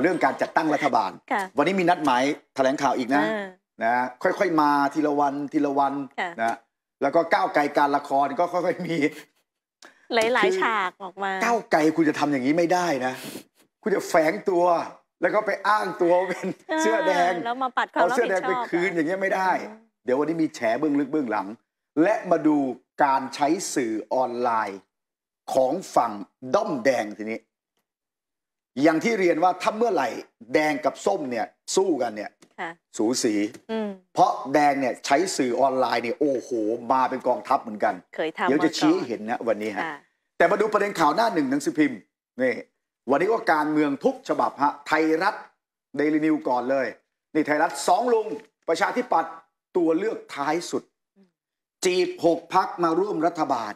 เรื่องการจัดตั้งรัฐบาล วันนี้มีนัดหมาย แถลงข่าวอีกนะนะ ค่อย ๆ มาทีละวันทีละวันนะแล้วก็ก้าวไกลการละครก็ค่อยๆมีหลายฉากออกมา ก้าวไกลคุณจะทำอย่างนี้ไม่ได้นะ คุณจะแฝงตัว แล้วก็ไปอ้างตัวเป็นเสื้อแดงแล้วมาปัดเขาเาเสื้อแดงไปคืนอย่างเงี้ยไม่ได้ เดี๋ยววันนี้มีแฉเบื้องลึกเบื้องหลัง และมาดูการใช้สื่อออนไลน์ของฝั่งด้อมแดงทีนี้อย่างที่เรียนว่าถ้าเมื่อไหร่แดงกับส้มเนี่ยสู้กันเนี่ยสูสีเพราะแดงเนี่ยใช้สื่อออนไลน์เนี่ยโอ้โห มาเป็นกองทัพเหมือนกันเคยทำเดี๋ยวจะชี้เห็นนะวันนี้ฮะะแต่มาดูประเด็นข่าวหน้าหนึ่งหนังสือพิมพ์นี่วันนี้ก็การเมืองทุกฉบับฮะไทยรัฐเดลินิวก่อนเลยนี่ไทยรัฐสองลุงประชาธิปัตย์ตัวเลือกท้ายสุด จีบหกพักมาร่วมรัฐบาล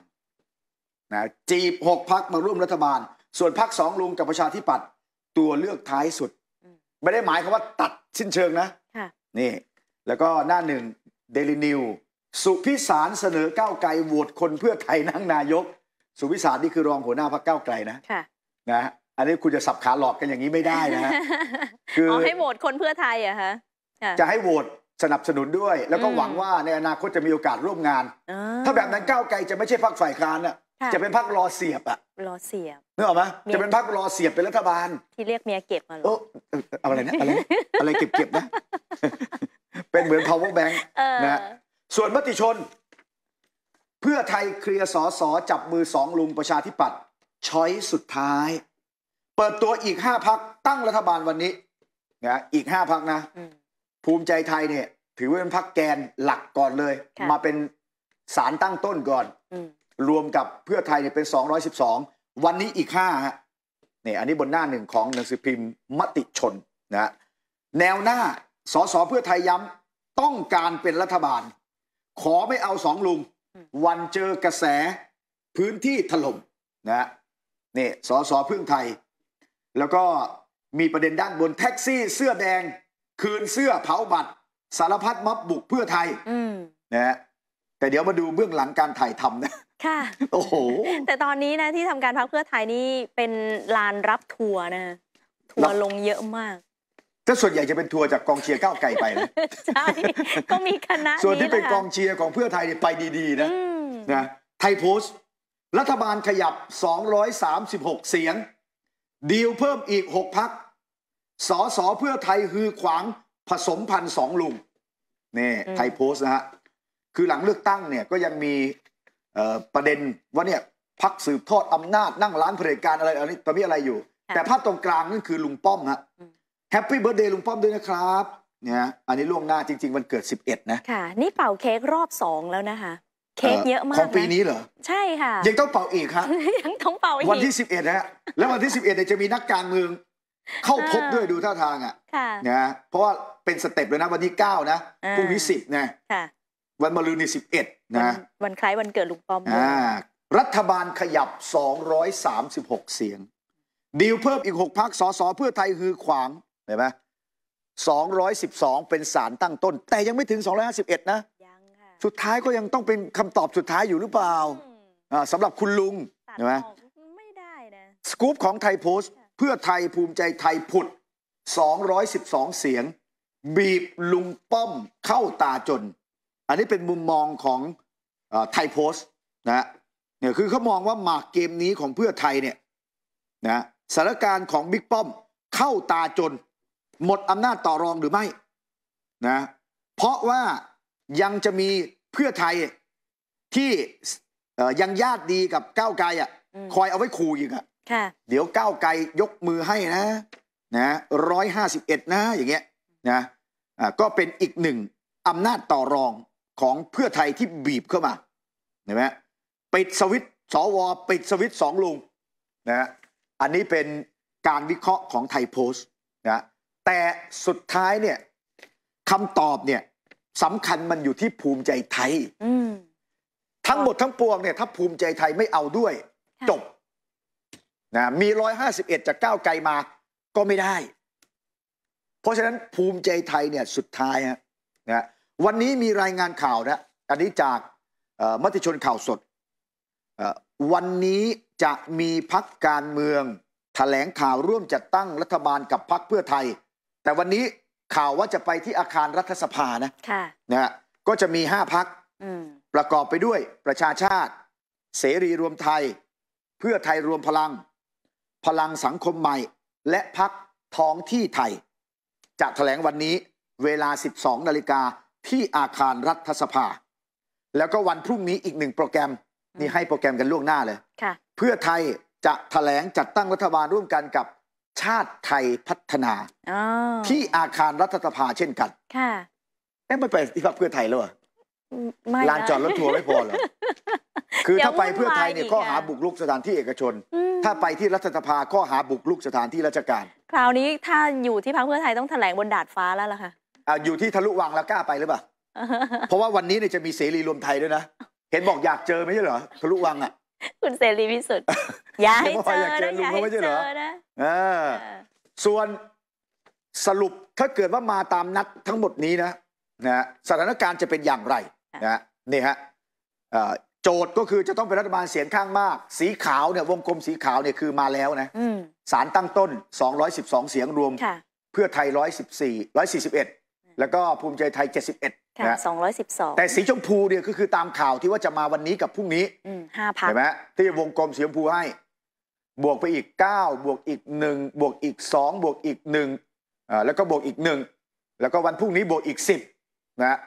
นะจีบหกพักมาร่วมรัฐบาลส่วนพักสองลุงกับประชาธิปัตย์ตัวเลือกท้ายสุด ไม่ได้หมายคำว่าตัดสิ้นเชิงนะนี่ แล้วก็หน้าหนึ่งเดลินิวสุพิสารเสนอก้าวไกลโหวตคนเพื่อไทยนั่งนายก สุพิสารนี่คือรองหัวหน้าพรรคก้าวไกลนะนะอันนี้คุณจะสับขาหลอกกันอย่างนี้ไม่ได้นะคือให้โหวตคนเพื่อไทยอะฮะจะให้โหวตสนับสนุนด้วย แล้วก็หวังว่าในอนาคตจะมีโอกาสร่วมงานถ้าแบบนั้นก้าวไกลจะไม่ใช่พรรคฝ่ายค้านอะจะเป็นพักรอเสียบอะรอเสียบนึกออกไหมจะเป็นพักรอเสียบเป็นรัฐบาล ที่เรียกเมียเก็บมาเหรอออเอาอะไรนะอะไรอะไรเก็บเก็บๆนะ เป็นเหมือน power bank นะส่วนมติชน เพื่อไทยเคลียร์สอสอจับมือสองลุงประชาธิปัตย์ช้อยสุดท้าย เปิดตัวอีกห้าพักตั้งรัฐบาลวันนี้นะอีกห้าพักนะภูมิใจไทยเนี่ย ถือว่าเป็นพักแกนหลักก่อนเลย มาเป็นสารตั้งต้นก่อนรวมกับเพื่อไทยเนี่ยเป็น 212 วันนี้อีก5ฮะนี่อันนี้บนหน้าหนึ่งของหนังสือพิมพ์มติชนนะฮะแนวหน้าสสเพื่อไทยย้ำต้องการเป็นรัฐบาล ขอไม่เอาสองลุงวันเจอกระแสพื้นที่ถล่มนะฮะนี่สสเพื่อไทย แล้วก็มีประเด็นด้านบนแท็กซี่ เสื้อแดง คืนเสื้อเผาบัตร สารพัดม็อบบุกเพื่อไทยนะฮะแต่เดี๋ยวมาดูเบื้องหลังการถ่ายทำนะค่ะโอ้โหแต่ตอนนี้นะที่ทำการพักเพื่อไทยนี่เป็นลานรับทัวร์นะ ทัวร์ลงเยอะมาก ถ้าส่วนใหญ่จะเป็นทัวร์จากกองเชียร์ก้าวไกลไปนะใช่ ก็มีคณะ ส่วนที่เป็นกองเชียร์ของเพื่อไทยไปดีๆนะนะ ไทยโพสต์รัฐบาลขยับ 236 เสียงดีลเพิ่มอีก 6พักสอสอเพื่อไทยฮือขวางผสมพันสองลุงนี่ไทยโพสต์นะฮะคือหลังเลือกตั้งเนี่ยก็ยังมีประเด็นว่าเนี่ยพักสืบทอดอำนาจนั่งร้านเผด็จการอะไรอันนี้ตอนนี้อะไรอยู่ แต่ภาพตรงกลางนั่นคือลุงป้อมฮะแฮปปี้เบิร์ดเดย์ลุงป้อมด้วยนะครับเนี่ยอันนี้ล่วงหน้าจริงๆมันเกิด 11นะค่ะ นี่เป่าเค้กรอบสองแล้วนะคะเค้กเยอะมากของปีนี้เหรอใช่ค่ะยังต้องเป่าอีกครับยังต้องเป่าอีกวันที่11ฮะแล้ววันที่11เนี่ยจะมีนักการเมือง เข้าพบด้วยดูท่าทางอ่ะนะเพราะว่าเป็นสเต็ปเลยนะวันที่9นะพรุ่งนี้10นะวันมะรืนในสิบเอ็ดนะวันคล้ายวันเกิดลุงป้อมอ่ารัฐบาลขยับสสสอองร้ยามิบหกเสียงดีลเพิ่มอีกหกพักสอสอเพื่อไทยฮือขวางเห็นไหมสสอองร้ยิบสองเป็นสารตั้งต้น แต่ยังไม่ถึงสองรนะยังค่ะสุดท้ายก็ยังต้องเป็นคำตอบสุดท้ายอยู่หรือเปล่าสำหรับคุณลุงเห็นไหมไม่ได้นะสกู๊ปของไทยโพสต์ เพื่อไทยภูมิใจไทยผุด212เสียง บีบลุงป้อม เข้าตาจนอันนี้เป็นมุมมองของไทยโพสต์นะเนี่ยคือเขามองว่าหมากเกม นี้ของเพื่อไทยเนี่ยนะสถานการณ์ของบิ๊กป้อมเข้าตาจน หมดอำนาจต่อรองหรือไม่นะเพราะว่ายังจะมีเพื่อไทยที่ยังญาติดีกับก้าวไกลอ่ะคอยเอาไว้ขู่อยู่อ่ะเดี๋ยวก้าวไกลยกมือให้นะนะร้อยห้าสิบเอ็ดนะอย่างเงี้ยนะก็เป็นอีกหนึ่งอำนาจต่อรองของเพื่อไทยที่บีบเข้ามา เห็นไหมปิดสวิตสวปิดสวิตสองลุงนะฮะอันนี้เป็นการวิเคราะห์ของไทยโพสต์นะแต่สุดท้ายเนี่ยคำตอบเนี่ยสำคัญมันอยู่ที่ภูมิใจไทยทั้งหมดทั้งปวงเนี่ย ถ้าภูมิใจไทยไม่เอาด้วย จบนะมีร้้อยหาสิบเอ็ดจากก้าวไกลมาก็ไม่ได้ เพราะฉะนั้นภูมิใจไทยเนี่ยสุดท้ายฮะนะวันนี้มีรายงานข่าวนะ อันนี้จากมติชนข่าวสด วันนี้จะมีพักการเมืองถแถลงข่าวร่วมจัดตั้งรัฐบาลกับพักเพื่อไทย แต่วันนี้ข่าวว่าจะไปที่อาคารรัฐสภานะนะฮะก็จะมีห้าพักประกอบไปด้วยประชาชาติเสรีรวมไทย เพื่อไทยรวมพลัง พลังสังคมใหม่ และพักท้องที่ไทยจะแถลงวันนี้ เวลา12นาฬิกาที่อาคารรัฐสภา แล้วก็วันพรุ่งนี้อีกหนึ่งโปรแกรมนี่ให้โปรแกรมกันล่วงหน้าเลย เพื่อไทยจะถแถลงจัดตั้งรัฐบาลร่วมกันกับ ชาติไทยพัฒนา ที่อาคารรัฐสภาเช่นกันค่ะเอ๊ะไม่ไปที่พักเพื่อไทยแล้วลานจอดรถทัวร์ไม่พอเหรอคือถ้าไปเพื่อไทยเนี่ยข้อหาบุกลุกสถานที่เอกชน ถ้าไปที่รัฐสภาข้อหาบุกลุกสถานที่ราชการ คราวนี้ถ้าอยู่ที่พักเพื่อไทยต้องแถลงบนดาดฟ้าแล้วล่ะค่ะออยู่ที่ทะลุวังแล้วกล้าไปหรือเปล่า เพราะว่าวันนี้เนี่ยจะมีเสรีรวมไทยด้วยนะ เห็นบอกอยากเจอไม่ใช่เหรอทะลุวังอ่ะคุณเสรีพิสุทธิ์อยาาให้เจอนะอยากเจอนะเออส่วนสรุปถ้าเกิดว่ามาตามนัดทั้งหมดนี้นะนะ สถานการณ์จะเป็นอย่างไรนะนี่ฮะโจทย์ก็คือจะต้องเป็นรัฐบาลเสียงข้างมาก สีขาวเนี่ยวงกลมสีขาวเนี่ยคือมาแล้วนะสารตั้งต้น 212 เสียงรวม เพื่อไทย114 141แล้วก็ภูมิใจไทย 71นะสองร้อยสิบสองแต่สีชมพูเนี่ยก็คือตามข่าวที่ว่าจะมาวันนี้กับพรุ่งนี้ห้าพักเห็นไหมที่วงกลมสีชมพูให้ บวกไปอีก 9 บวกอีก 1 บวกอีก 2 บวกอีก1อ่าแล้วก็บวกอีก 1 แล้วก็วันพรุ่งนี้บวกอีก 10นะ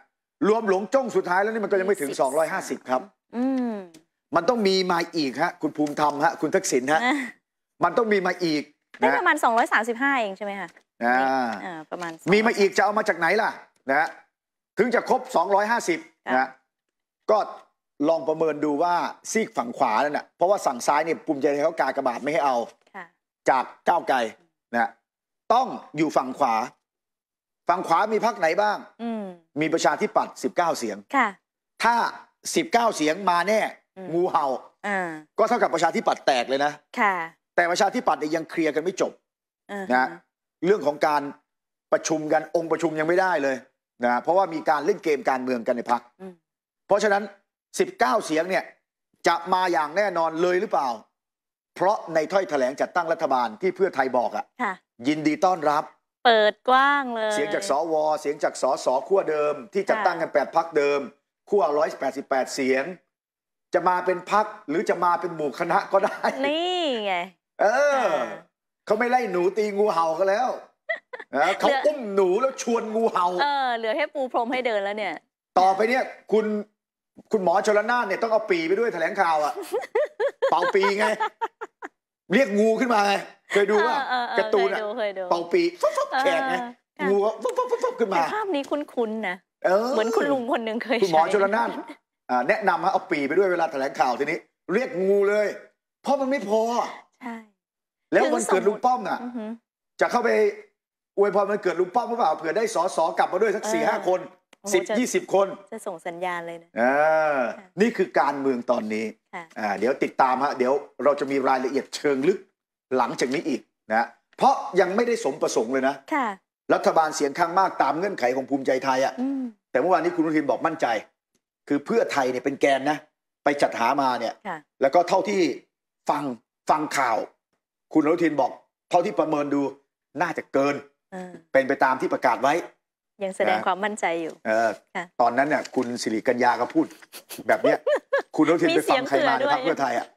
รวมหลงจ้งสุดท้ายแล้วนี่มันก็ยังไม่ถึง250ครับมันต้องมีมาอีกฮะคุณภูมิธรรมฮะคุณทักษิณฮะมันต้องมีมาอีกได้ประมาณ 235 เองใช่ไหมคะประมาณ มีมาอีกจะเอามาจากไหนล่ะ นะ ถึงจะครบ 250นะก็ลองประเมินดูว่าซีกฝั่งขวานั่นะเพราะว่าสั่งซ้ายเนี่ยปุ่มใจเขากากระบาดไม่ให้เอาจากก้าวไกลนะ ต้องอยู่ฝั่งขวา ฝั่งขวามีพักไหนบ้างมีประชาธิปัตย์19เสียงถ้า 19เสียงมาแน่งูเห่า ก็เท่ากับประชาธิปัตย์แตกเลยนะแต่ประชาธิปัตย์ยังเคลียร์กันไม่จบนะเรื่องของการประชุมกันองค์ประชุมยังไม่ได้เลยนะเพราะว่ามีการเล่นเกมการเมืองกันในพักเพราะฉะนั้น19เสียงเนี่ยจะมาอย่างแน่นอนเลยหรือเปล่า เพราะในถ้อยแถลงจัดตั้งรัฐบาลที่เพื่อไทยบอกอะะยินดีต้อนรับ เปิดกว้างเลย เสียงจากสวเสียงจากสอสอขั้วเดิม ที่จัดตั้งกันแปดพักเดิมขั้วร้อยแปดสิบแปดเสียง จะมาเป็นพักหรือจะมาเป็นหมู่คณะก็ได้นี่ไงเออเขาไม่ไล่หนูตีงูเห่ากันแล้วเขาอุ้มหนูแล้วชวนงูเห่าเออเหลือแค่ปูพรมให้เดินแล้วเนี่ยต่อไปเนี่ยคุณ คุณหมอชลนานเนี่ยต้องเอาปีไปด้วยแถลงข่าวอะเป่าปีไง เรียกงูขึ้นมาไงเคยดูว่าการ์ตูนอะเป่าปีฟบฟบแขกไงงูฟับฟบฟบขึ้นมาภาพนี้คุ้นๆนะเหมือนคุณลุงคนหนึ่งเคยคุณหมอชลนานแนะนำห้เอาปีไปด้วยเวลาแถลงข่าวทีนี้เรียกงูเลยเพราะมันไม่พอช่แล้วมันเกิดลุงป้อมอ่ะจะเข้าไปอวยพรมันเกิดลุงป้อมหรือเปล่าเผื่อได้สอสอกลับมาด้วยสักสี่ห้าคนสิบยี่สิบคน จะส่งสัญญาณเลยนะนี่คือการเมืองตอนนี้เดี๋ยวติดตามฮะเดี๋ยวเราจะมีรายละเอียดเชิงลึกหลังจากนี้อีกนะเพราะยังไม่ได้สมประสงค์เลยนะรัฐบาลเสียงข้างมากตามเงื่อนไขของภูมิใจไทยอ่ะแต่เมื่อวานนี้คุณรุทินบอกมั่นใจ คือเพื่อไทยเนี่ยเป็นแกนนะไปจัดหามาเนี่ย แล้วก็เท่าที่ฟังฟังข่าว คุณอนุทินบอกเท่าที่ประเมินดูน่าจะเกินเป็นไปตามที่ประกาศไว้ ยังแสดงความมั่นใจอยู่ตอนนั้นเนี่ยคุณสิริกัญญาก็พูด แบบเนี้ยคุณอนุทินไปฟังใครมาในพรรคเพื่อไทยอ่ะ